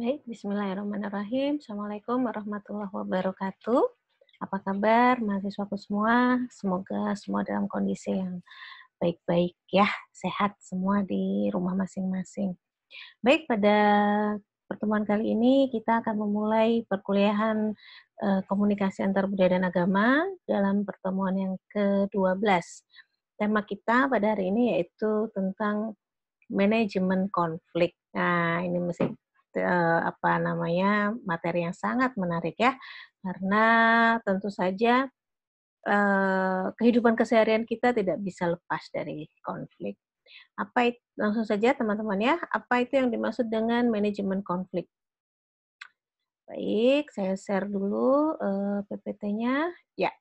Baik, bismillahirrahmanirrahim. Assalamualaikum warahmatullahi wabarakatuh. Apa kabar mahasiswaku semua? Semoga semua dalam kondisi yang baik-baik ya, sehat semua di rumah masing-masing. Baik, pada pertemuan kali ini kita akan memulai perkuliahan eh, komunikasi antar budaya dan agama dalam pertemuan yang ke-12. Tema kita pada hari ini yaitu tentang manajemen konflik. Nah, ini mesti Eh, apa namanya materi yang sangat menarik ya karena tentu saja eh, kehidupan keseharian kita tidak bisa lepas dari konflik apa itu, langsung saja teman-teman ya apa itu yang dimaksud dengan manajemen konflik baik saya share dulu eh, ppt-nya ya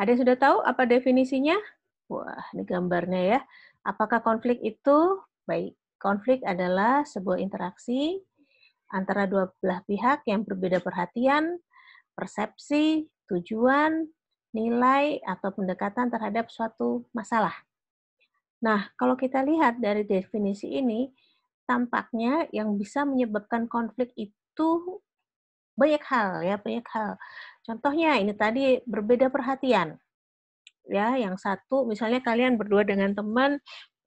ada yang sudah tahu apa definisinya wah ini gambarnya ya apakah konflik itu baik Konflik adalah sebuah interaksi antara dua belah pihak yang berbeda perhatian, persepsi, tujuan, nilai, atau pendekatan terhadap suatu masalah. Nah, kalau kita lihat dari definisi ini, tampaknya yang bisa menyebabkan konflik itu banyak hal ya, banyak hal. Contohnya ini tadi berbeda perhatian. Ya, yang satu misalnya kalian berdua dengan teman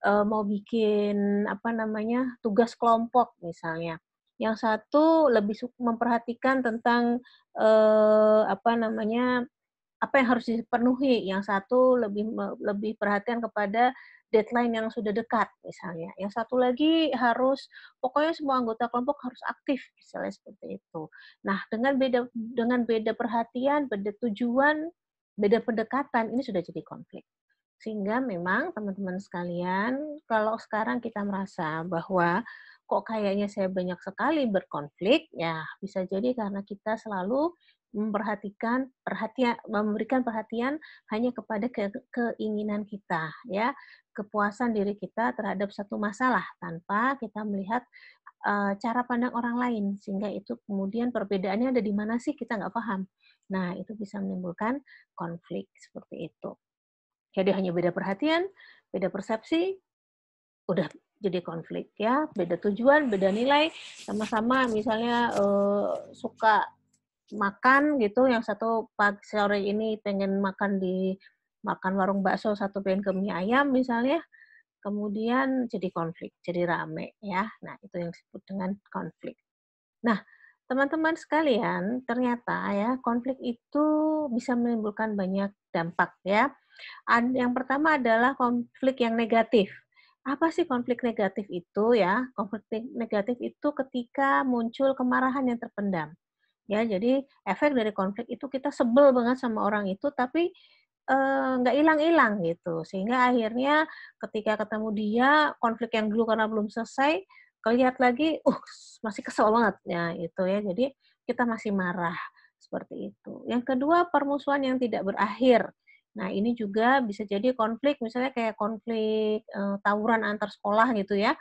uh, mau bikin apa namanya tugas kelompok misalnya yang satu lebih memperhatikan tentang eh, apa namanya apa yang harus dipenuhi yang satu lebih lebih perhatian kepada deadline yang sudah dekat misalnya yang satu lagi harus pokoknya semua anggota kelompok harus aktif misalnya seperti itu nah dengan beda dengan beda perhatian beda tujuan beda pendekatan ini sudah jadi konflik sehingga memang teman-teman sekalian, kalau sekarang kita merasa bahwa kok kayaknya saya banyak sekali berkonflik, ya bisa jadi karena kita selalu memperhatikan perhatian memberikan perhatian hanya kepada ke, keinginan kita ya kepuasan diri kita terhadap satu masalah tanpa kita melihat uh, cara pandang orang lain sehingga itu kemudian perbedaannya ada di mana sih kita nggak paham nah itu bisa menimbulkan konflik seperti itu jadi hanya beda perhatian, beda persepsi, udah jadi konflik ya, beda tujuan, beda nilai, sama-sama misalnya uh, suka makan gitu, yang satu pagi sore ini pengen makan di makan warung bakso, satu pengen ke mie ayam misalnya, kemudian jadi konflik, jadi rame ya. Nah, itu yang disebut dengan konflik. Nah, teman-teman sekalian, ternyata ya konflik itu bisa menimbulkan banyak dampak ya. Yang pertama adalah konflik yang negatif. Apa sih konflik negatif itu ya? Konflik negatif itu ketika muncul kemarahan yang terpendam. Ya, jadi efek dari konflik itu kita sebel banget sama orang itu, tapi eh, nggak e, hilang-hilang gitu. Sehingga akhirnya ketika ketemu dia, konflik yang dulu karena belum selesai, kelihat lagi, uh masih kesel banget ya itu ya. Jadi kita masih marah seperti itu. Yang kedua permusuhan yang tidak berakhir. Nah, ini juga bisa jadi konflik, misalnya kayak konflik e, tawuran antar sekolah gitu ya.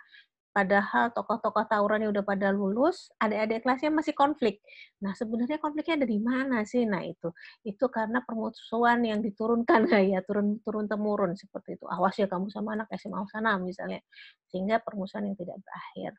Padahal tokoh-tokoh tawuran yang udah pada lulus, adik-adik kelasnya masih konflik. Nah, sebenarnya konfliknya ada di mana sih? Nah, itu. Itu karena permusuhan yang diturunkan ya, turun turun temurun seperti itu. Awas ya kamu sama anak SMA sana misalnya. Sehingga permusuhan yang tidak berakhir.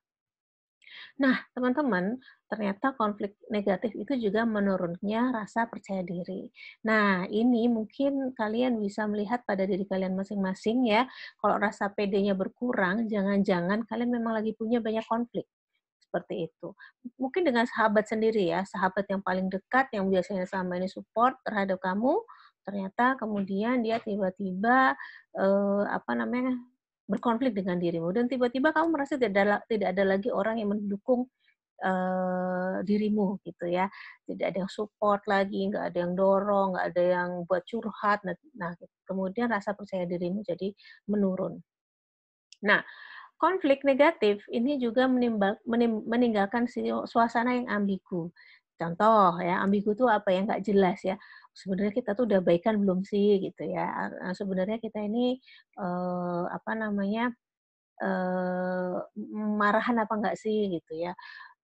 Nah, teman-teman, ternyata konflik negatif itu juga menurunnya rasa percaya diri. Nah, ini mungkin kalian bisa melihat pada diri kalian masing-masing ya, kalau rasa PD-nya berkurang, jangan-jangan kalian memang lagi punya banyak konflik seperti itu. Mungkin dengan sahabat sendiri ya, sahabat yang paling dekat yang biasanya selama ini support terhadap kamu, ternyata kemudian dia tiba-tiba eh, apa namanya berkonflik dengan dirimu dan tiba-tiba kamu merasa tidak ada tidak ada lagi orang yang mendukung uh, dirimu gitu ya tidak ada yang support lagi nggak ada yang dorong nggak ada yang buat curhat nah, nah kemudian rasa percaya dirimu jadi menurun nah konflik negatif ini juga menimbal, menim, meninggalkan suasana yang ambigu contoh ya ambigu itu apa yang nggak jelas ya sebenarnya kita tuh udah baikan belum sih gitu ya ah, sebenarnya kita ini eh, apa namanya eh, marahan apa enggak sih gitu ya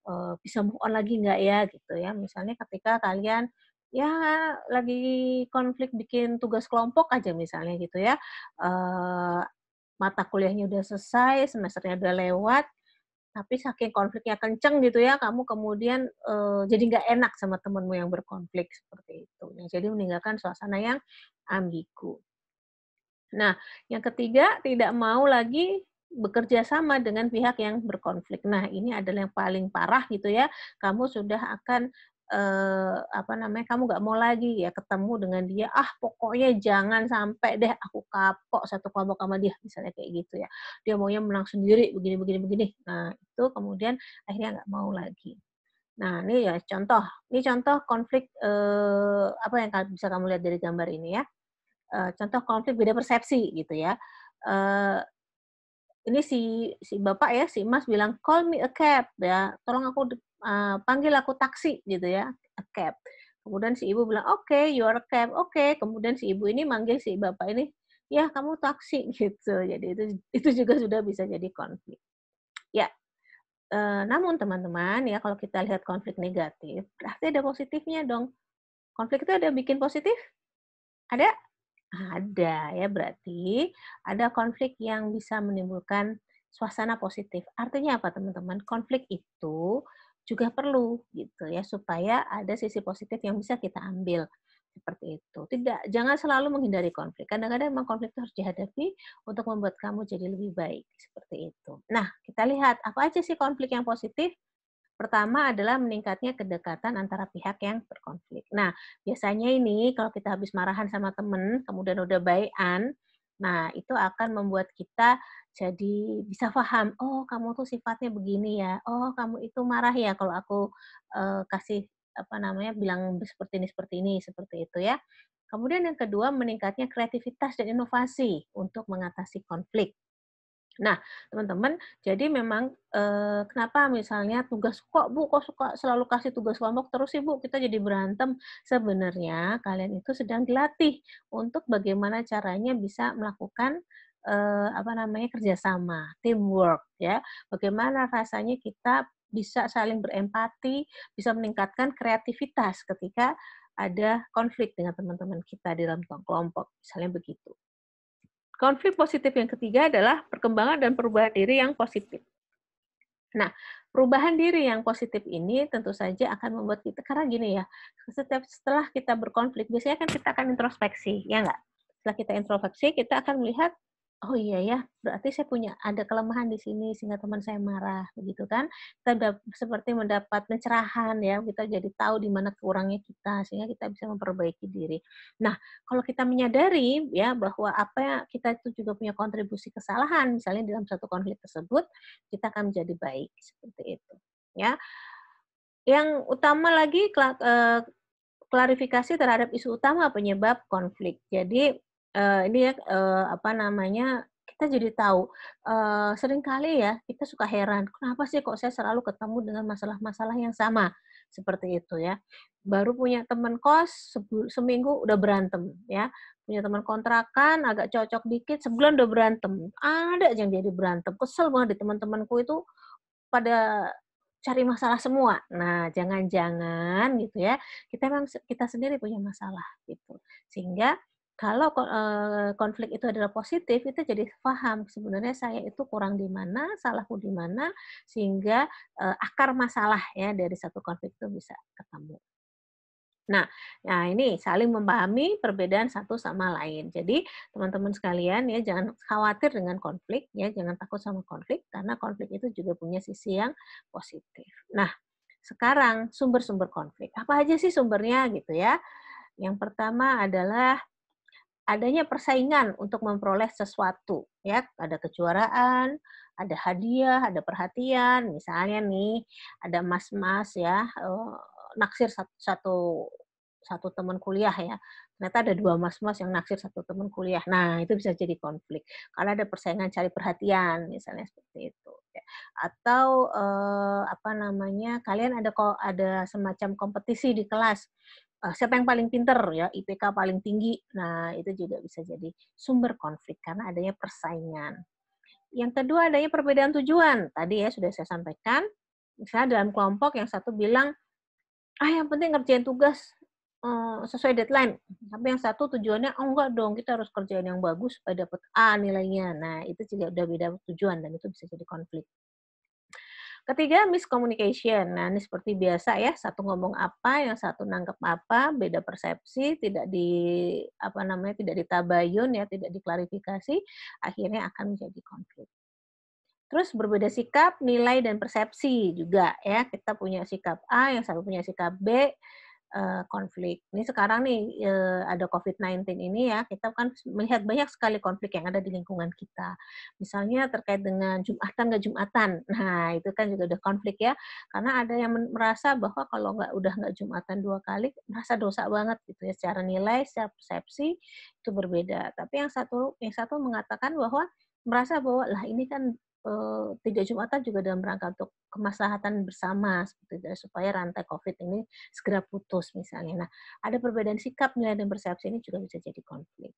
eh, bisa move on lagi enggak ya gitu ya misalnya ketika kalian ya lagi konflik bikin tugas kelompok aja misalnya gitu ya eh, mata kuliahnya udah selesai semesternya udah lewat tapi saking konfliknya kenceng gitu ya kamu kemudian e, jadi nggak enak sama temenmu yang berkonflik seperti itu nah, jadi meninggalkan suasana yang ambigu nah yang ketiga tidak mau lagi bekerja sama dengan pihak yang berkonflik. Nah, ini adalah yang paling parah gitu ya. Kamu sudah akan eh, apa namanya kamu nggak mau lagi ya ketemu dengan dia ah pokoknya jangan sampai deh aku kapok satu kelompok sama dia misalnya kayak gitu ya dia maunya menang sendiri begini begini begini nah itu kemudian akhirnya nggak mau lagi nah ini ya contoh ini contoh konflik eh, apa yang bisa kamu lihat dari gambar ini ya eh, contoh konflik beda persepsi gitu ya eh, ini si si bapak ya si mas bilang call me a cab ya tolong aku Eh, panggil aku taksi gitu ya, a cab. Kemudian si ibu bilang, oke, okay, you are a cab, oke. Okay. Kemudian si ibu ini manggil si bapak ini, ya kamu taksi gitu. Jadi itu itu juga sudah bisa jadi konflik. Ya, e, namun teman-teman ya kalau kita lihat konflik negatif, berarti ada positifnya dong. Konflik itu ada bikin positif? Ada? Ada ya berarti ada konflik yang bisa menimbulkan suasana positif. Artinya apa teman-teman? Konflik itu juga perlu gitu ya supaya ada sisi positif yang bisa kita ambil seperti itu. Tidak jangan selalu menghindari konflik. Kadang-kadang memang konflik itu harus dihadapi untuk membuat kamu jadi lebih baik seperti itu. Nah, kita lihat apa aja sih konflik yang positif? Pertama adalah meningkatnya kedekatan antara pihak yang berkonflik. Nah, biasanya ini kalau kita habis marahan sama temen, kemudian udah baikan, Nah, itu akan membuat kita jadi bisa paham, oh kamu tuh sifatnya begini ya, oh kamu itu marah ya kalau aku uh, kasih apa namanya bilang seperti ini seperti ini seperti itu ya. Kemudian yang kedua meningkatnya kreativitas dan inovasi untuk mengatasi konflik. Nah, teman-teman, jadi memang eh, kenapa misalnya tugas kok Bu kok suka selalu kasih tugas kelompok terus sih Bu, kita jadi berantem. Sebenarnya kalian itu sedang dilatih untuk bagaimana caranya bisa melakukan eh, apa namanya kerjasama, teamwork ya. Bagaimana rasanya kita bisa saling berempati, bisa meningkatkan kreativitas ketika ada konflik dengan teman-teman kita di dalam kelompok, misalnya begitu. Konflik positif yang ketiga adalah perkembangan dan perubahan diri yang positif. Nah, perubahan diri yang positif ini tentu saja akan membuat kita karena gini ya, setiap setelah kita berkonflik biasanya kan kita akan introspeksi, ya enggak? Setelah kita introspeksi, kita akan melihat oh iya ya, berarti saya punya ada kelemahan di sini sehingga teman saya marah begitu kan. Kita seperti mendapat pencerahan ya, kita jadi tahu di mana kurangnya kita sehingga kita bisa memperbaiki diri. Nah, kalau kita menyadari ya bahwa apa yang kita itu juga punya kontribusi kesalahan misalnya dalam satu konflik tersebut, kita akan menjadi baik seperti itu ya. Yang utama lagi eh, klarifikasi terhadap isu utama penyebab konflik. Jadi uh, ini ya uh, apa namanya kita jadi tahu uh, eh, kali ya kita suka heran kenapa sih kok saya selalu ketemu dengan masalah-masalah yang sama seperti itu ya baru punya teman kos seminggu udah berantem ya punya teman kontrakan agak cocok dikit sebulan udah berantem ada yang jadi berantem kesel banget di teman-temanku itu pada cari masalah semua. Nah, jangan-jangan gitu ya, kita memang kita sendiri punya masalah gitu. Sehingga kalau eh, konflik itu adalah positif, itu jadi paham sebenarnya saya itu kurang di mana, salahku di mana, sehingga eh, akar masalah ya dari satu konflik itu bisa ketemu. Nah, nah ini saling memahami perbedaan satu sama lain. Jadi teman-teman sekalian ya jangan khawatir dengan konflik ya, jangan takut sama konflik karena konflik itu juga punya sisi yang positif. Nah, sekarang sumber-sumber konflik. Apa aja sih sumbernya gitu ya? Yang pertama adalah adanya persaingan untuk memperoleh sesuatu ya ada kejuaraan ada hadiah ada perhatian misalnya nih ada mas-mas ya eh, naksir satu satu, satu teman kuliah ya ternyata ada dua mas-mas yang naksir satu teman kuliah nah itu bisa jadi konflik karena ada persaingan cari perhatian misalnya seperti itu ya. atau eh, apa namanya kalian ada kok ada semacam kompetisi di kelas Eh, siapa yang paling pinter ya IPK paling tinggi nah itu juga bisa jadi sumber konflik karena adanya persaingan yang kedua adanya perbedaan tujuan tadi ya sudah saya sampaikan misalnya dalam kelompok yang satu bilang ah yang penting ngerjain tugas eh, sesuai deadline tapi yang satu tujuannya oh enggak dong kita harus kerjain yang bagus supaya dapat A nilainya nah itu juga udah beda tujuan dan itu bisa jadi konflik Ketiga, miscommunication. Nah, ini seperti biasa ya, satu ngomong apa, yang satu nangkep apa, beda persepsi, tidak di apa namanya, tidak ditabayun ya, tidak diklarifikasi, akhirnya akan menjadi konflik. Terus berbeda sikap, nilai dan persepsi juga ya. Kita punya sikap A, yang satu punya sikap B, Eh, konflik. Ini sekarang nih eh, ada COVID-19 ini ya, kita kan melihat banyak sekali konflik yang ada di lingkungan kita. Misalnya terkait dengan Jumatan nggak Jumatan. Nah, itu kan juga ada konflik ya. Karena ada yang merasa bahwa kalau nggak udah nggak Jumatan dua kali, merasa dosa banget gitu ya. Secara nilai, secara persepsi itu berbeda. Tapi yang satu yang satu mengatakan bahwa merasa bahwa lah ini kan Eh, tiga tidak Jumatan juga dalam rangka untuk kemaslahatan bersama seperti itu, ya, supaya rantai COVID ini segera putus misalnya. Nah, ada perbedaan sikap nilai dan persepsi ini juga bisa jadi konflik.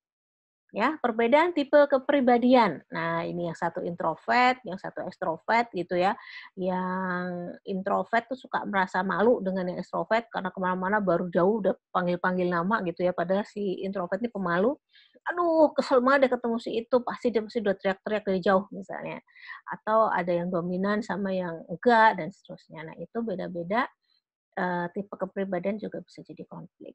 Ya, perbedaan tipe kepribadian. Nah, ini yang satu introvert, yang satu ekstrovert gitu ya. Yang introvert tuh suka merasa malu dengan yang ekstrovert karena kemana-mana baru jauh udah panggil-panggil nama gitu ya. Padahal si introvert ini pemalu, aduh kesel banget deh ketemu si itu pasti dia mesti udah teriak-teriak dari jauh misalnya atau ada yang dominan sama yang enggak dan seterusnya nah itu beda-beda uh, tipe kepribadian juga bisa jadi konflik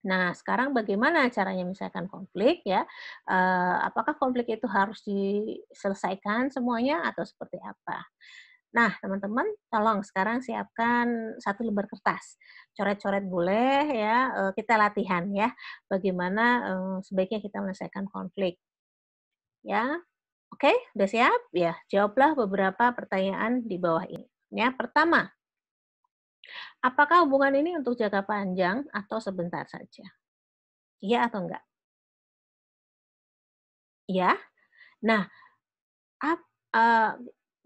Nah, sekarang bagaimana caranya misalkan konflik ya? Uh, apakah konflik itu harus diselesaikan semuanya atau seperti apa? Nah, teman-teman, tolong sekarang siapkan satu lembar kertas. Coret-coret boleh ya, eh, kita latihan ya bagaimana eh, sebaiknya kita menyelesaikan konflik. Ya. Oke, udah siap? Ya, jawablah beberapa pertanyaan di bawah ini. Ya, pertama, Apakah hubungan ini untuk jangka panjang atau sebentar saja? Iya atau enggak? Ya. Nah, ap, eh,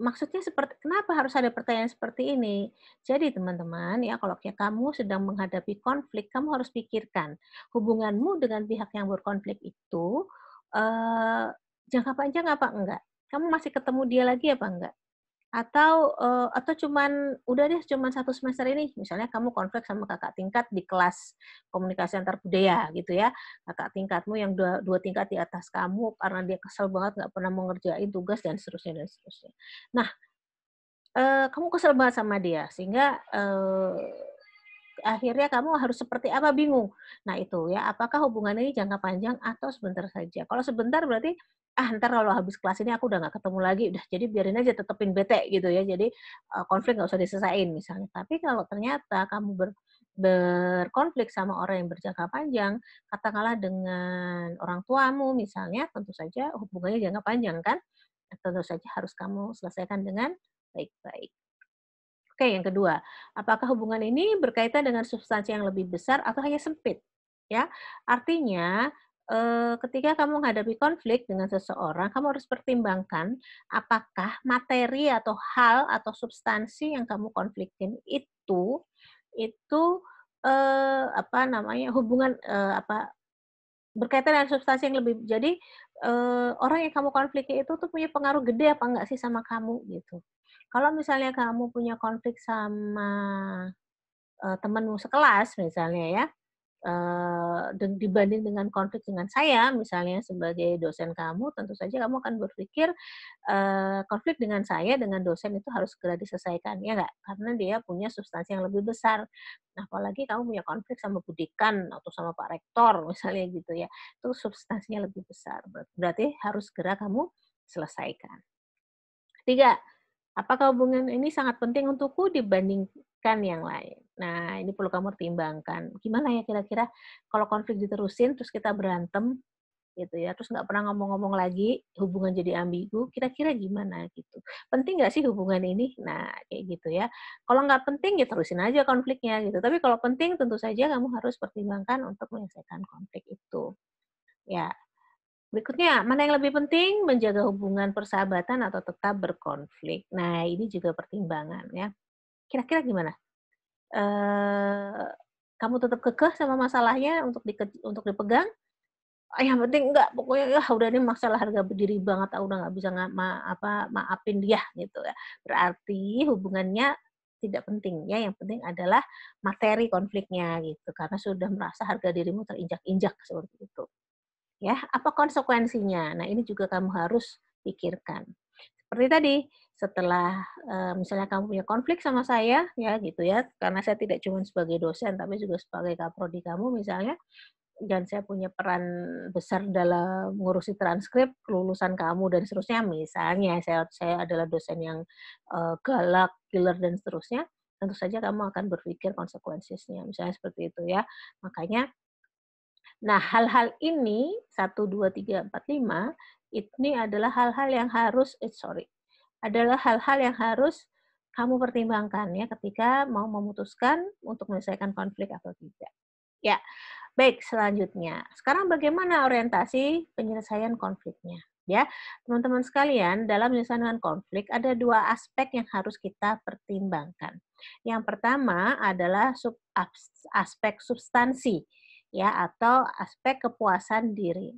maksudnya seperti kenapa harus ada pertanyaan seperti ini? Jadi teman-teman ya kalau ya kamu sedang menghadapi konflik, kamu harus pikirkan hubunganmu dengan pihak yang berkonflik itu eh, jangka panjang apa enggak? Kamu masih ketemu dia lagi apa enggak? atau uh, atau cuman udah deh cuman satu semester ini misalnya kamu konflik sama kakak tingkat di kelas komunikasi antar budaya gitu ya kakak tingkatmu yang dua, dua tingkat di atas kamu karena dia kesel banget nggak pernah mengerjain tugas dan seterusnya dan seterusnya nah uh, kamu kesel banget sama dia sehingga uh, akhirnya kamu harus seperti apa bingung. Nah itu ya, apakah hubungan ini jangka panjang atau sebentar saja? Kalau sebentar berarti ah ntar kalau habis kelas ini aku udah nggak ketemu lagi udah jadi biarin aja tetepin bete gitu ya jadi uh, konflik nggak usah diselesain misalnya tapi kalau ternyata kamu ber, berkonflik sama orang yang berjangka panjang katakanlah dengan orang tuamu misalnya tentu saja hubungannya jangka panjang kan nah, tentu saja harus kamu selesaikan dengan baik-baik Oke, yang kedua, apakah hubungan ini berkaitan dengan substansi yang lebih besar atau hanya sempit? Ya, artinya Eh, ketika kamu menghadapi konflik dengan seseorang, kamu harus pertimbangkan apakah materi atau hal atau substansi yang kamu konflikin itu itu eh, apa namanya hubungan eh, apa berkaitan dengan substansi yang lebih jadi eh, orang yang kamu konflikin itu tuh punya pengaruh gede apa enggak sih sama kamu gitu. Kalau misalnya kamu punya konflik sama eh, temanmu sekelas misalnya ya, uh, dibanding dengan konflik dengan saya, misalnya sebagai dosen kamu, tentu saja kamu akan berpikir uh, konflik dengan saya dengan dosen itu harus segera diselesaikan, ya nggak? Karena dia punya substansi yang lebih besar. Nah, apalagi kamu punya konflik sama budikan atau sama Pak Rektor, misalnya gitu ya, itu substansinya lebih besar. Berarti harus segera kamu selesaikan. Tiga, apakah hubungan ini sangat penting untukku dibanding merugikan yang lain. Nah, ini perlu kamu pertimbangkan. Gimana ya kira-kira kalau konflik diterusin, terus kita berantem, gitu ya, terus nggak pernah ngomong-ngomong lagi, hubungan jadi ambigu, kira-kira gimana gitu. Penting nggak sih hubungan ini? Nah, kayak gitu ya. Kalau nggak penting, ya terusin aja konfliknya gitu. Tapi kalau penting, tentu saja kamu harus pertimbangkan untuk menyelesaikan konflik itu. Ya, Berikutnya, mana yang lebih penting? Menjaga hubungan persahabatan atau tetap berkonflik. Nah, ini juga pertimbangan ya kira-kira gimana? Uh, kamu tetap kekeh sama masalahnya untuk di, untuk dipegang? Ah, yang penting enggak, pokoknya ya udah ini masalah harga berdiri banget, aku ah, udah nggak bisa nggak ma apa maafin dia gitu ya. Berarti hubungannya tidak penting ya, yang penting adalah materi konfliknya gitu, karena sudah merasa harga dirimu terinjak-injak seperti itu. Ya, apa konsekuensinya? Nah ini juga kamu harus pikirkan. Seperti tadi, setelah eh, misalnya kamu punya konflik sama saya ya gitu ya karena saya tidak cuma sebagai dosen tapi juga sebagai kaprodi kamu misalnya dan saya punya peran besar dalam mengurusi transkrip lulusan kamu dan seterusnya misalnya saya saya adalah dosen yang eh, galak killer dan seterusnya tentu saja kamu akan berpikir konsekuensinya misalnya seperti itu ya makanya nah hal-hal ini satu dua tiga empat lima ini adalah hal-hal yang harus eh, sorry adalah hal-hal yang harus kamu pertimbangkan ya ketika mau memutuskan untuk menyelesaikan konflik atau tidak. Ya, baik selanjutnya. Sekarang bagaimana orientasi penyelesaian konfliknya? Ya, teman-teman sekalian, dalam penyelesaian konflik ada dua aspek yang harus kita pertimbangkan. Yang pertama adalah sub aspek substansi ya atau aspek kepuasan diri.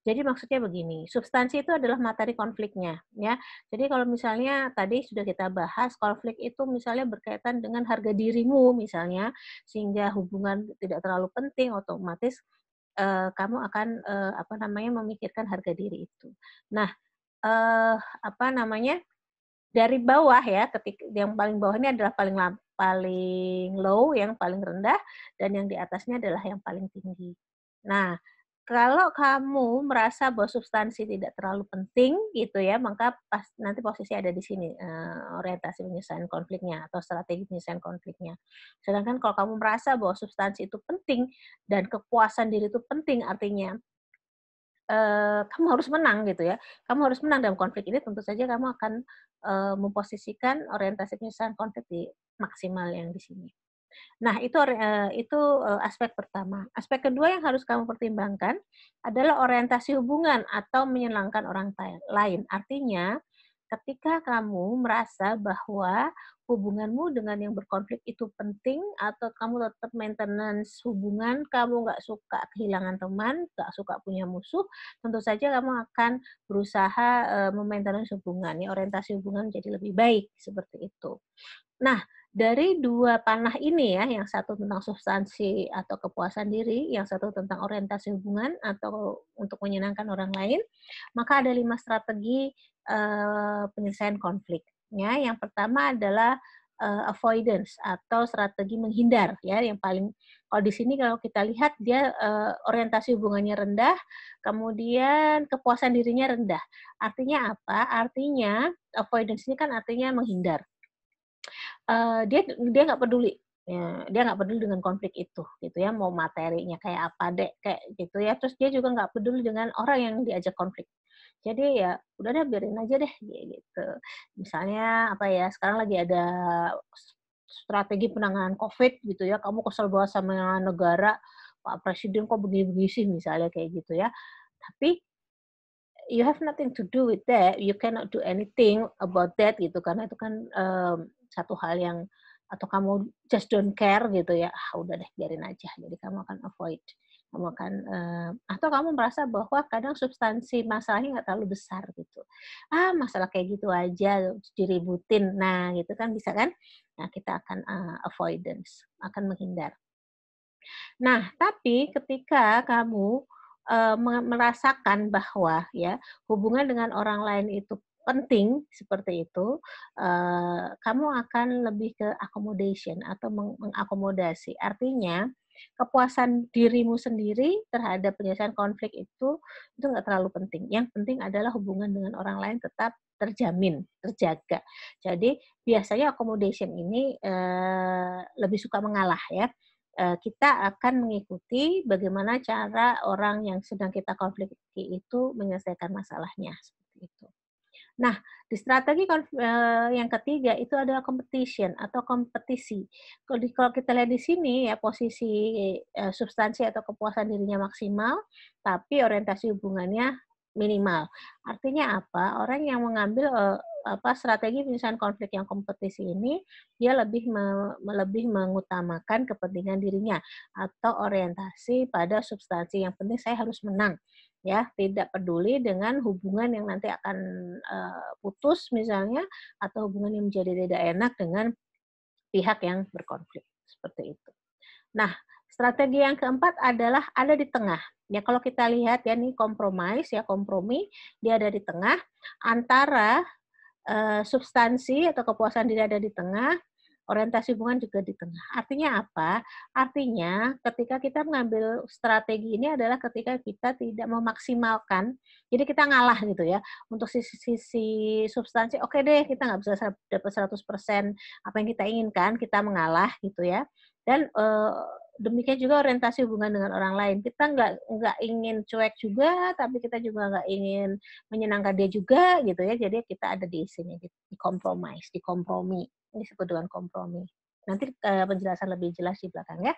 Jadi maksudnya begini, substansi itu adalah materi konfliknya, ya. Jadi kalau misalnya tadi sudah kita bahas konflik itu misalnya berkaitan dengan harga dirimu misalnya, sehingga hubungan tidak terlalu penting otomatis eh, kamu akan eh, apa namanya memikirkan harga diri itu. Nah, eh, apa namanya dari bawah ya, yang paling bawah ini adalah paling paling low, yang paling rendah, dan yang di atasnya adalah yang paling tinggi. Nah, kalau kamu merasa bahwa substansi tidak terlalu penting gitu ya, maka pas nanti posisi ada di sini uh, orientasi penyelesaian konfliknya atau strategi penyelesaian konfliknya. Sedangkan kalau kamu merasa bahwa substansi itu penting dan kepuasan diri itu penting, artinya uh, kamu harus menang gitu ya. Kamu harus menang dalam konflik ini, tentu saja kamu akan uh, memposisikan orientasi penyelesaian konflik di maksimal yang di sini. Nah, itu eh, itu eh, aspek pertama. Aspek kedua yang harus kamu pertimbangkan adalah orientasi hubungan atau menyenangkan orang lain. Artinya, ketika kamu merasa bahwa hubunganmu dengan yang berkonflik itu penting atau kamu tetap maintenance hubungan, kamu nggak suka kehilangan teman, nggak suka punya musuh, tentu saja kamu akan berusaha memaintain eh, memaintenance hubungan, ya orientasi hubungan jadi lebih baik seperti itu. Nah, dari dua panah ini ya, yang satu tentang substansi atau kepuasan diri, yang satu tentang orientasi hubungan atau untuk menyenangkan orang lain, maka ada lima strategi uh, penyelesaian konflik. Ya, yang pertama adalah uh, avoidance atau strategi menghindar ya yang paling kalau di sini kalau kita lihat dia uh, orientasi hubungannya rendah kemudian kepuasan dirinya rendah artinya apa artinya avoidance ini kan artinya menghindar Eh, dia dia nggak peduli ya, dia nggak peduli dengan konflik itu gitu ya mau materinya kayak apa dek kayak gitu ya terus dia juga nggak peduli dengan orang yang diajak konflik jadi ya udah deh biarin aja deh gitu misalnya apa ya sekarang lagi ada strategi penanganan covid gitu ya kamu kesel banget sama negara pak presiden kok begini-begini sih misalnya kayak gitu ya tapi you have nothing to do with that you cannot do anything about that gitu karena itu kan um, satu hal yang atau kamu just don't care gitu ya ah, udah deh biarin aja jadi kamu akan avoid kamu akan uh, atau kamu merasa bahwa kadang substansi masalahnya nggak terlalu besar gitu ah masalah kayak gitu aja diributin nah gitu kan bisa kan nah kita akan uh, avoidance akan menghindar nah tapi ketika kamu uh, merasakan bahwa ya hubungan dengan orang lain itu penting seperti itu, eh, kamu akan lebih ke accommodation atau mengakomodasi. Artinya kepuasan dirimu sendiri terhadap penyelesaian konflik itu itu nggak terlalu penting. Yang penting adalah hubungan dengan orang lain tetap terjamin, terjaga. Jadi biasanya accommodation ini eh, lebih suka mengalah ya eh, kita akan mengikuti bagaimana cara orang yang sedang kita konflik itu menyelesaikan masalahnya seperti itu. Nah, di strategi eh, yang ketiga itu adalah competition atau kompetisi. Kalau kita lihat di sini ya posisi eh, substansi atau kepuasan dirinya maksimal, tapi orientasi hubungannya minimal. Artinya apa? Orang yang mengambil eh, apa strategi penyelesaian konflik yang kompetisi ini dia lebih me, lebih mengutamakan kepentingan dirinya atau orientasi pada substansi yang penting saya harus menang ya tidak peduli dengan hubungan yang nanti akan uh, putus misalnya atau hubungan yang menjadi tidak enak dengan pihak yang berkonflik seperti itu. Nah, strategi yang keempat adalah ada di tengah. Ya kalau kita lihat ya ini kompromis ya kompromi dia ada di tengah antara uh, substansi atau kepuasan diri ada di tengah orientasi hubungan juga di tengah. Artinya apa? Artinya ketika kita mengambil strategi ini adalah ketika kita tidak memaksimalkan, jadi kita ngalah gitu ya. Untuk sisi-sisi substansi, oke okay deh kita nggak bisa dapat 100% apa yang kita inginkan, kita mengalah gitu ya. Dan uh, demikian juga orientasi hubungan dengan orang lain. Kita nggak nggak ingin cuek juga, tapi kita juga nggak ingin menyenangkan dia juga gitu ya. Jadi kita ada di sini di, di kompromis, di kompromi. Ini disebut dengan kompromi. Nanti uh, penjelasan lebih jelas di belakang ya.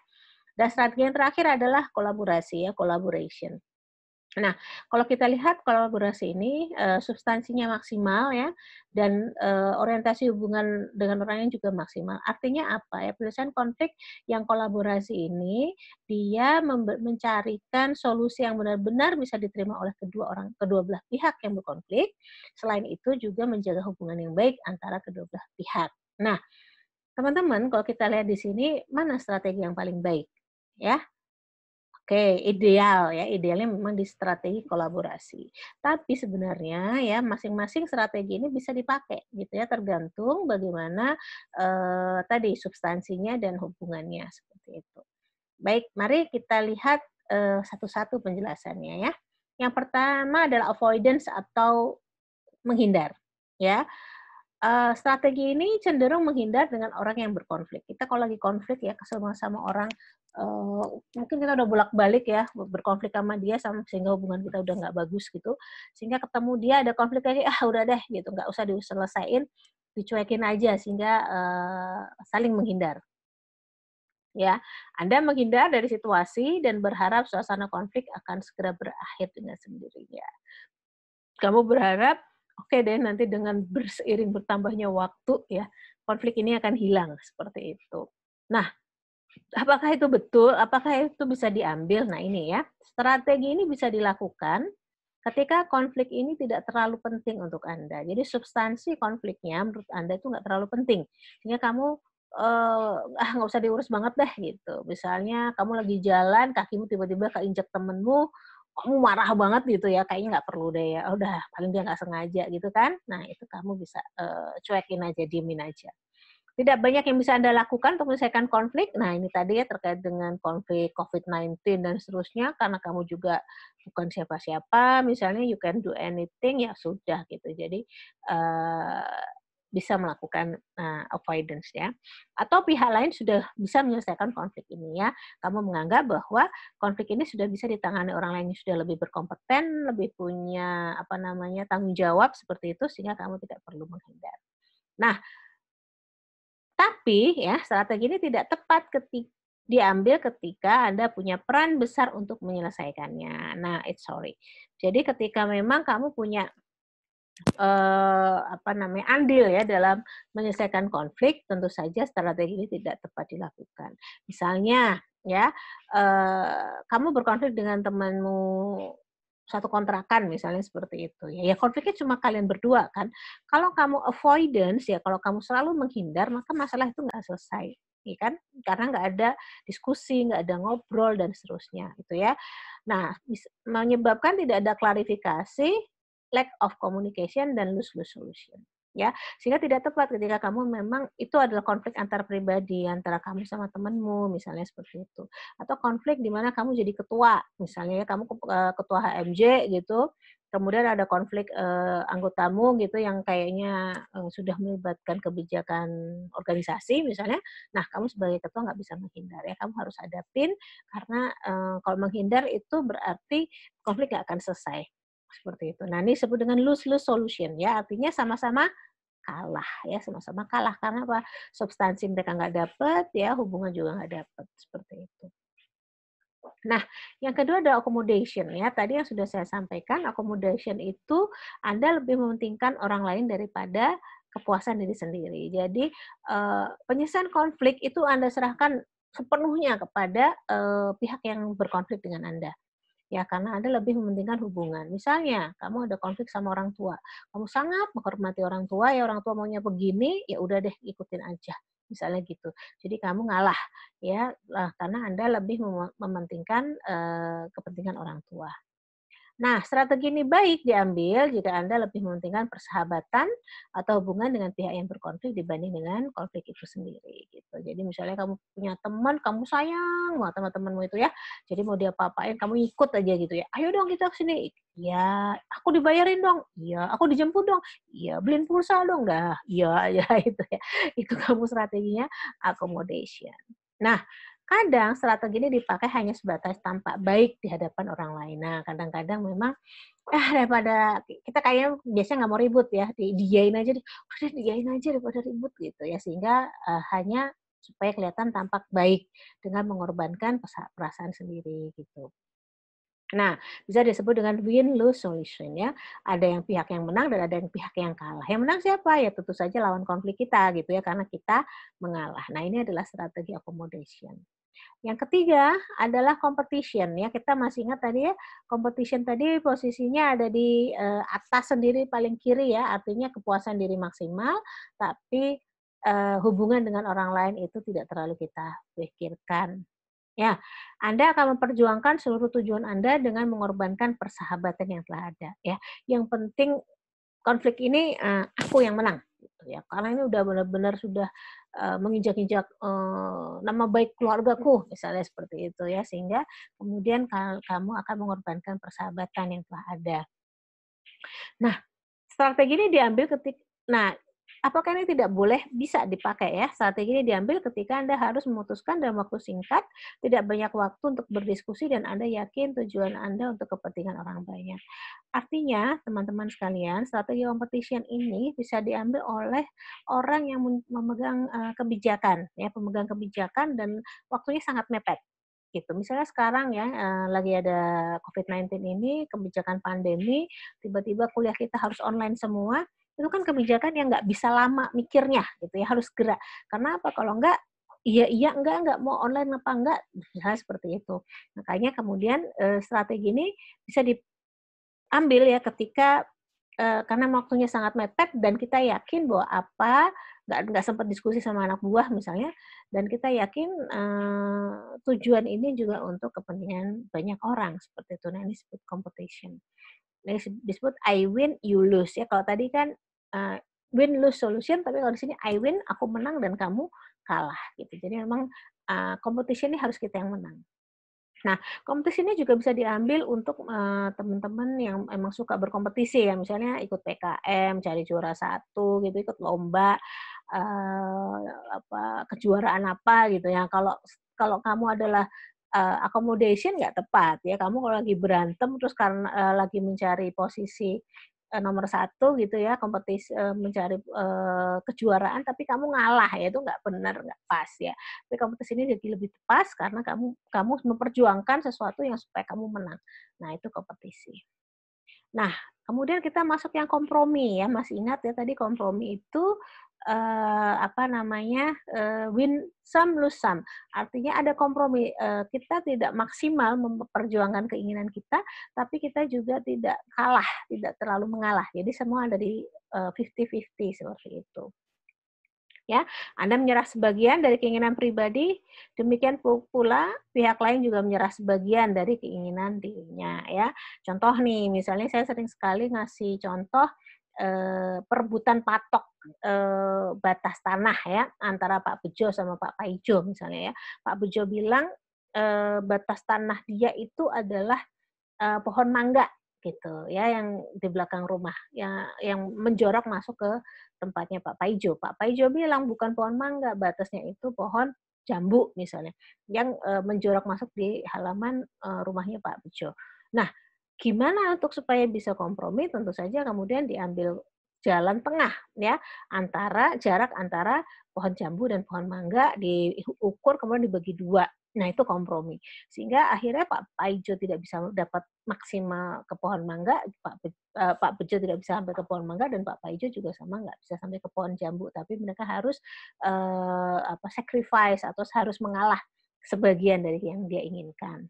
Dan strategi yang terakhir adalah kolaborasi ya, collaboration. Nah, kalau kita lihat kolaborasi ini eh, substansinya maksimal ya dan eh, orientasi hubungan dengan orang yang juga maksimal. Artinya apa ya? Penyelesaian konflik yang kolaborasi ini dia mencarikan solusi yang benar-benar bisa diterima oleh kedua orang kedua belah pihak yang berkonflik. Selain itu juga menjaga hubungan yang baik antara kedua belah pihak. Nah, teman-teman kalau kita lihat di sini mana strategi yang paling baik ya? Oke, ideal ya. Idealnya memang di strategi kolaborasi. Tapi sebenarnya ya masing-masing strategi ini bisa dipakai gitu ya tergantung bagaimana eh, tadi substansinya dan hubungannya seperti itu. Baik, mari kita lihat eh, satu-satu eh, penjelasannya ya. Yang pertama adalah avoidance atau menghindar ya uh, strategi ini cenderung menghindar dengan orang yang berkonflik. Kita kalau lagi konflik ya kesel sama orang, uh, mungkin kita udah bolak-balik ya berkonflik sama dia sama sehingga hubungan kita udah nggak bagus gitu. Sehingga ketemu dia ada konflik lagi, ah udah deh gitu, nggak usah diselesain, dicuekin aja sehingga uh, saling menghindar. Ya, Anda menghindar dari situasi dan berharap suasana konflik akan segera berakhir dengan sendirinya. Kamu berharap oke okay deh nanti dengan berseiring bertambahnya waktu ya konflik ini akan hilang seperti itu. Nah, apakah itu betul? Apakah itu bisa diambil? Nah, ini ya. Strategi ini bisa dilakukan ketika konflik ini tidak terlalu penting untuk Anda. Jadi substansi konfliknya menurut Anda itu nggak terlalu penting. Sehingga kamu Uh, ah nggak usah diurus banget deh gitu. Misalnya kamu lagi jalan, kakimu tiba-tiba keinjak temenmu, kamu marah banget gitu ya kayaknya nggak perlu deh ya oh, udah paling dia nggak sengaja gitu kan nah itu kamu bisa uh, cuekin aja diemin aja tidak banyak yang bisa anda lakukan untuk menyelesaikan konflik nah ini tadi ya terkait dengan konflik COVID-19 dan seterusnya karena kamu juga bukan siapa-siapa misalnya you can do anything ya sudah gitu jadi uh, bisa melakukan uh, avoidance ya. Atau pihak lain sudah bisa menyelesaikan konflik ini ya. Kamu menganggap bahwa konflik ini sudah bisa ditangani orang lain yang sudah lebih berkompeten, lebih punya apa namanya tanggung jawab seperti itu sehingga kamu tidak perlu menghindar. Nah, tapi ya strategi ini tidak tepat ketika diambil ketika Anda punya peran besar untuk menyelesaikannya. Nah, it's eh, sorry. Jadi ketika memang kamu punya eh, apa namanya andil ya dalam menyelesaikan konflik, tentu saja strategi ini tidak tepat dilakukan. Misalnya ya eh, kamu berkonflik dengan temanmu satu kontrakan misalnya seperti itu ya. ya konfliknya cuma kalian berdua kan kalau kamu avoidance ya kalau kamu selalu menghindar maka masalah itu nggak selesai ya kan karena nggak ada diskusi nggak ada ngobrol dan seterusnya itu ya nah menyebabkan tidak ada klarifikasi lack of communication dan lose-lose solution ya sehingga tidak tepat ketika kamu memang itu adalah konflik antar pribadi antara kamu sama temanmu misalnya seperti itu atau konflik di mana kamu jadi ketua misalnya ya kamu eh, ketua HMJ gitu kemudian ada konflik eh, anggotamu gitu yang kayaknya eh, sudah melibatkan kebijakan organisasi misalnya nah kamu sebagai ketua nggak bisa menghindar ya kamu harus hadapin karena eh, kalau menghindar itu berarti konflik nggak akan selesai seperti itu. Nah, ini disebut dengan lose-lose solution ya, artinya sama-sama kalah ya, sama-sama kalah karena apa? Substansi mereka nggak dapat ya, hubungan juga nggak dapat seperti itu. Nah, yang kedua ada accommodation ya. Tadi yang sudah saya sampaikan, accommodation itu Anda lebih mementingkan orang lain daripada kepuasan diri sendiri. Jadi eh, penyelesaian konflik itu Anda serahkan sepenuhnya kepada eh, pihak yang berkonflik dengan Anda ya karena Anda lebih mementingkan hubungan. Misalnya, kamu ada konflik sama orang tua. Kamu sangat menghormati orang tua, ya orang tua maunya begini, ya udah deh ikutin aja. Misalnya gitu. Jadi kamu ngalah ya karena Anda lebih mementingkan eh, kepentingan orang tua. Nah, strategi ini baik diambil jika Anda lebih mementingkan persahabatan atau hubungan dengan pihak yang berkonflik dibanding dengan konflik itu sendiri. Gitu. Jadi misalnya kamu punya teman, kamu sayang sama teman temanmu itu ya. Jadi mau dia apa-apain kamu ikut aja gitu ya. Ayo dong kita ke sini. Ya, aku dibayarin dong. Iya, aku dijemput dong. Iya, beliin pulsa dong. Enggak. Iya, ya itu ya. Itu kamu strateginya accommodation. Nah, Kadang strategi ini dipakai hanya sebatas tampak baik di hadapan orang lain. Nah, kadang-kadang memang eh daripada kita kayaknya biasanya nggak mau ribut ya, di, diain aja, deh. udah diain aja daripada ribut gitu ya, sehingga uh, hanya supaya kelihatan tampak baik dengan mengorbankan perasaan sendiri gitu. Nah, bisa disebut dengan win-lose solution ya. Ada yang pihak yang menang dan ada yang pihak yang kalah. Yang menang siapa? Ya tentu saja lawan konflik kita gitu ya, karena kita mengalah. Nah, ini adalah strategi accommodation. Yang ketiga adalah competition ya. Kita masih ingat tadi ya, competition tadi posisinya ada di uh, atas sendiri paling kiri ya, artinya kepuasan diri maksimal tapi uh, hubungan dengan orang lain itu tidak terlalu kita pikirkan. Ya, Anda akan memperjuangkan seluruh tujuan Anda dengan mengorbankan persahabatan yang telah ada. Ya, yang penting konflik ini uh, aku yang menang gitu ya karena ini udah benar-benar sudah uh, menginjak-injak uh, nama baik keluargaku misalnya seperti itu ya sehingga kemudian kamu akan mengorbankan persahabatan yang telah ada nah strategi ini diambil ketika nah apakah ini tidak boleh bisa dipakai ya? Strategi ini diambil ketika Anda harus memutuskan dalam waktu singkat, tidak banyak waktu untuk berdiskusi dan Anda yakin tujuan Anda untuk kepentingan orang banyak. Artinya, teman-teman sekalian, strategi competition ini bisa diambil oleh orang yang memegang eh, kebijakan ya, pemegang kebijakan dan waktunya sangat mepet gitu. Misalnya sekarang ya eh, lagi ada COVID-19 ini, kebijakan pandemi, tiba-tiba kuliah kita harus online semua, itu kan kebijakan yang nggak bisa lama mikirnya gitu ya harus gerak karena apa kalau nggak iya iya nggak enggak mau online apa nggak misalnya nah, seperti itu makanya kemudian eh, strategi ini bisa diambil ya ketika eh, karena waktunya sangat mepet dan kita yakin bahwa apa nggak nggak sempat diskusi sama anak buah misalnya dan kita yakin eh, tujuan ini juga untuk kepentingan banyak orang seperti itu nah ini disebut competition disebut I win, you lose. Ya kalau tadi kan uh, win lose solution, tapi kalau di sini I win, aku menang dan kamu kalah gitu. Jadi memang uh, competition ini harus kita yang menang. Nah, kompetisi ini juga bisa diambil untuk teman eh, teman-teman yang emang suka berkompetisi ya, misalnya ikut PKM, cari juara satu gitu, ikut lomba uh, apa kejuaraan apa gitu ya. Kalau kalau kamu adalah uh, accommodation nggak tepat ya kamu kalau lagi berantem terus karena uh, lagi mencari posisi uh, nomor satu gitu ya kompetisi uh, mencari uh, kejuaraan tapi kamu ngalah ya itu nggak benar nggak pas ya tapi kompetisi ini jadi lebih pas karena kamu kamu memperjuangkan sesuatu yang supaya kamu menang nah itu kompetisi nah kemudian kita masuk yang kompromi ya masih ingat ya tadi kompromi itu uh, apa namanya uh, win some lose some artinya ada kompromi uh, kita tidak maksimal memperjuangkan keinginan kita tapi kita juga tidak kalah tidak terlalu mengalah jadi semua ada di fifty fifty seperti itu ya Anda menyerah sebagian dari keinginan pribadi demikian pula pihak lain juga menyerah sebagian dari keinginan dirinya ya contoh nih misalnya saya sering sekali ngasih contoh Eh, perebutan patok eh, batas tanah ya antara Pak Bejo sama Pak Paijo misalnya ya. Pak Bejo bilang eh, batas tanah dia itu adalah pohon mangga gitu ya yang di belakang rumah yang yang menjorok masuk ke tempatnya Pak Paijo. Pak Paijo bilang bukan pohon mangga, batasnya itu pohon jambu misalnya yang menjorok masuk di halaman rumahnya Pak Bejo. Nah, Gimana untuk supaya bisa kompromi? Tentu saja kemudian diambil jalan tengah ya antara jarak antara pohon jambu dan pohon mangga diukur kemudian dibagi dua Nah, itu kompromi. Sehingga akhirnya Pak Paijo tidak bisa dapat maksimal ke pohon mangga, Pak Be, uh, eh, Pak Bejo tidak bisa sampai ke pohon mangga dan Pak Paijo juga sama nggak bisa sampai ke pohon jambu, tapi mereka harus uh, apa sacrifice atau harus mengalah sebagian dari yang dia inginkan.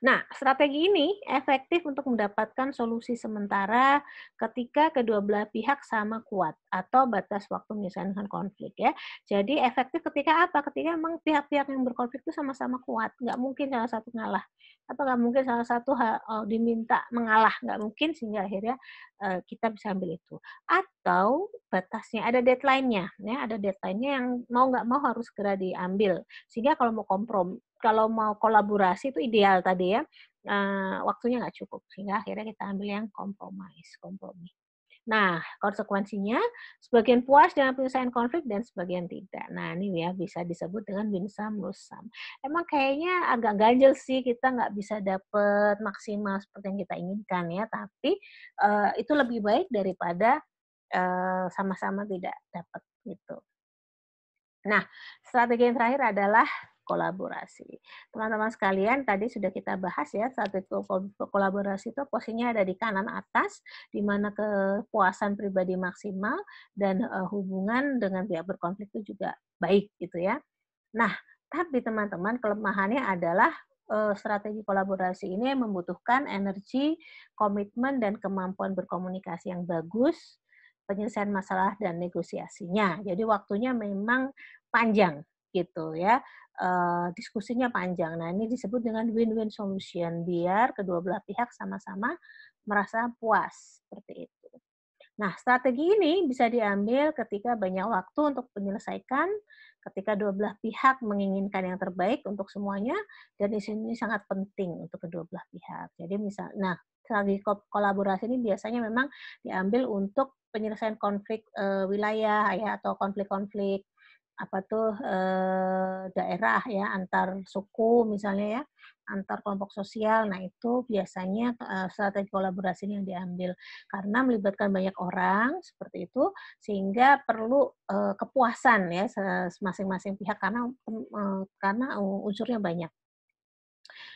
Nah, strategi ini efektif untuk mendapatkan solusi sementara ketika kedua belah pihak sama kuat atau batas waktu menyelesaikan konflik ya. Jadi efektif ketika apa? Ketika memang pihak-pihak yang berkonflik itu sama-sama kuat, nggak mungkin salah satu ngalah atau nggak mungkin salah satu e, diminta mengalah, nggak mungkin sehingga akhirnya e, kita bisa ambil itu. Atau batasnya ada deadline-nya, ya ada deadline-nya yang mau nggak mau harus segera diambil. Sehingga kalau mau kompromi kalau mau kolaborasi itu ideal tadi ya uh, waktunya nggak cukup sehingga akhirnya kita ambil yang kompromis kompromi Nah, konsekuensinya sebagian puas dengan penyelesaian konflik dan sebagian tidak. Nah, ini ya bisa disebut dengan winsam lusam. Emang kayaknya agak ganjel sih kita nggak bisa dapet maksimal seperti yang kita inginkan ya, tapi uh, itu lebih baik daripada sama eh, sama-sama tidak dapat gitu. Nah, strategi yang terakhir adalah kolaborasi. Teman-teman sekalian, tadi sudah kita bahas ya, saat itu kolaborasi itu posisinya ada di kanan atas, di mana kepuasan pribadi maksimal dan eh, hubungan dengan pihak berkonflik itu juga baik gitu ya. Nah, tapi teman-teman kelemahannya adalah eh, strategi kolaborasi ini membutuhkan energi, komitmen dan kemampuan berkomunikasi yang bagus, penyelesaian masalah dan negosiasinya. Jadi waktunya memang panjang gitu ya. Uh, diskusinya panjang. Nah, ini disebut dengan win-win solution biar kedua belah pihak sama-sama merasa puas seperti itu. Nah, strategi ini bisa diambil ketika banyak waktu untuk menyelesaikan, ketika dua belah pihak menginginkan yang terbaik untuk semuanya, dan di sini sangat penting untuk kedua belah pihak. Jadi misal, nah strategi kolaborasi ini biasanya memang diambil untuk penyelesaian konflik e, wilayah ya atau konflik-konflik apa tuh eh, daerah ya antar suku misalnya ya antar kelompok sosial nah itu biasanya eh, strategi kolaborasi yang diambil karena melibatkan banyak orang seperti itu sehingga perlu eh, kepuasan ya masing-masing pihak karena eh, karena unsurnya banyak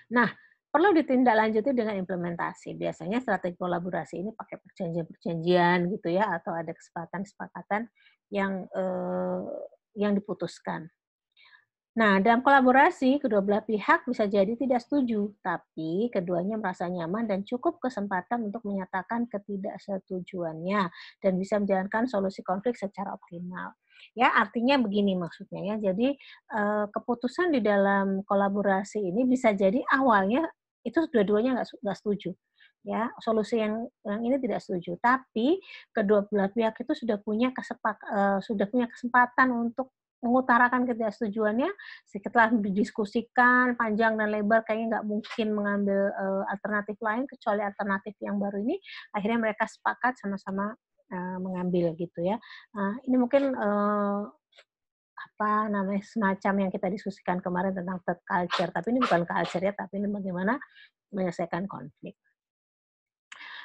nah perlu ditindaklanjuti dengan implementasi. Biasanya strategi kolaborasi ini pakai perjanjian-perjanjian gitu ya, atau ada kesepakatan-kesepakatan yang eh, yang diputuskan. Nah, dalam kolaborasi, kedua belah pihak bisa jadi tidak setuju, tapi keduanya merasa nyaman dan cukup kesempatan untuk menyatakan ketidaksetujuannya dan bisa menjalankan solusi konflik secara optimal. Ya, artinya begini maksudnya ya. Jadi, eh, keputusan di dalam kolaborasi ini bisa jadi awalnya itu dua-duanya nggak setuju ya solusi yang, yang ini tidak setuju tapi kedua belah pihak itu sudah punya kesepak uh, sudah punya kesempatan untuk mengutarakan ketidaksetujuannya setelah didiskusikan panjang dan lebar kayaknya nggak mungkin mengambil uh, alternatif lain kecuali alternatif yang baru ini akhirnya mereka sepakat sama-sama uh, mengambil gitu ya uh, ini mungkin uh, apa namanya semacam yang kita diskusikan kemarin tentang third culture tapi ini bukan culture ya tapi ini bagaimana menyelesaikan konflik.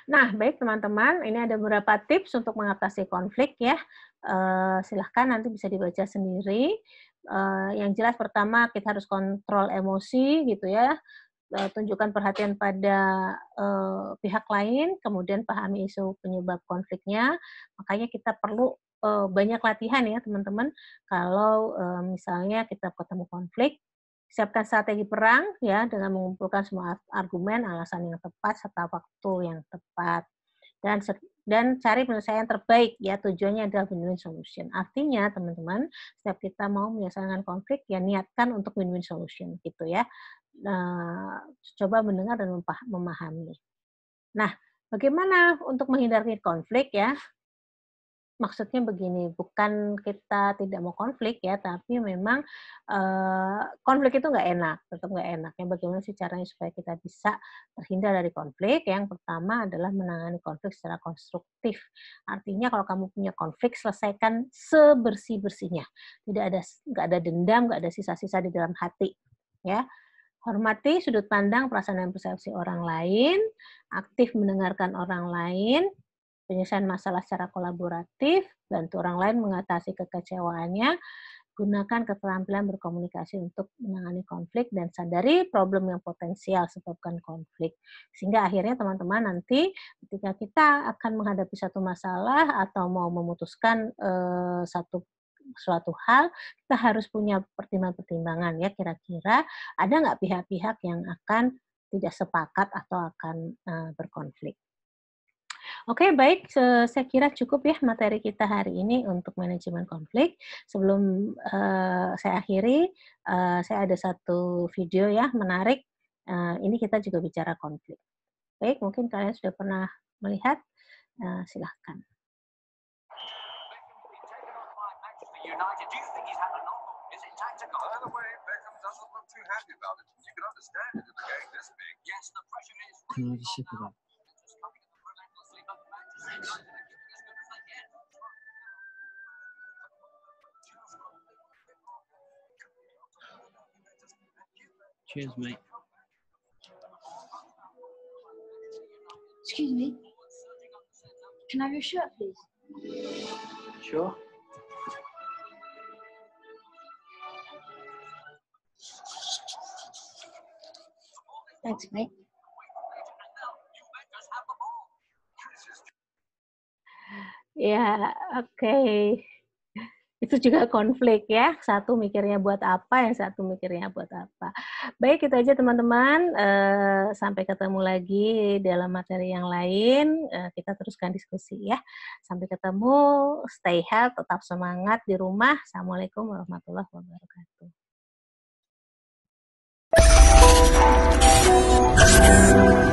Nah, baik teman-teman, ini ada beberapa tips untuk mengatasi konflik ya. Uh, silahkan nanti bisa dibaca sendiri. Uh, yang jelas pertama kita harus kontrol emosi gitu ya. Uh, tunjukkan perhatian pada uh, pihak lain, kemudian pahami isu penyebab konfliknya. Makanya kita perlu banyak latihan ya teman-teman. Kalau misalnya kita ketemu konflik, siapkan strategi perang ya dengan mengumpulkan semua argumen, alasan yang tepat serta waktu yang tepat dan dan cari penyelesaian terbaik ya tujuannya adalah win-win solution. Artinya teman-teman, setiap kita mau menyelesaikan konflik ya niatkan untuk win-win solution gitu ya. Nah, coba mendengar dan memahami. Nah, bagaimana untuk menghindari konflik ya? maksudnya begini, bukan kita tidak mau konflik ya, tapi memang uh, konflik itu nggak enak, tetap nggak enak. Yang bagaimana sih caranya supaya kita bisa terhindar dari konflik? Yang pertama adalah menangani konflik secara konstruktif. Artinya kalau kamu punya konflik, selesaikan sebersih bersihnya. Tidak ada nggak ada dendam, nggak ada sisa-sisa di dalam hati, ya. Hormati sudut pandang, perasaan dan persepsi orang lain, aktif mendengarkan orang lain, penyelesaian masalah secara kolaboratif, bantu orang lain mengatasi kekecewaannya, gunakan keterampilan berkomunikasi untuk menangani konflik dan sadari problem yang potensial sebabkan konflik. Sehingga akhirnya teman-teman nanti ketika kita akan menghadapi satu masalah atau mau memutuskan eh, satu suatu hal, kita harus punya pertimbangan-pertimbangan ya kira-kira ada nggak pihak-pihak yang akan tidak sepakat atau akan uh, berkonflik. Oke, baik. Saya kira cukup ya materi kita hari ini untuk manajemen konflik. Sebelum uh, saya akhiri, uh, saya ada satu video ya menarik. Uh, ini kita juga bicara konflik. Baik, mungkin kalian sudah pernah melihat. Uh, silahkan. Hmm, Cheers, mate. Excuse me. Can I have your shirt, please? Sure. Thanks, mate. Ya, oke. Okay. Itu juga konflik ya. Satu mikirnya buat apa, yang satu mikirnya buat apa. Baik, kita aja teman-teman. Eh, sampai ketemu lagi dalam materi yang lain. Eh, kita teruskan diskusi ya. Sampai ketemu. Stay health, tetap semangat di rumah. Assalamualaikum warahmatullahi wabarakatuh. Thank you.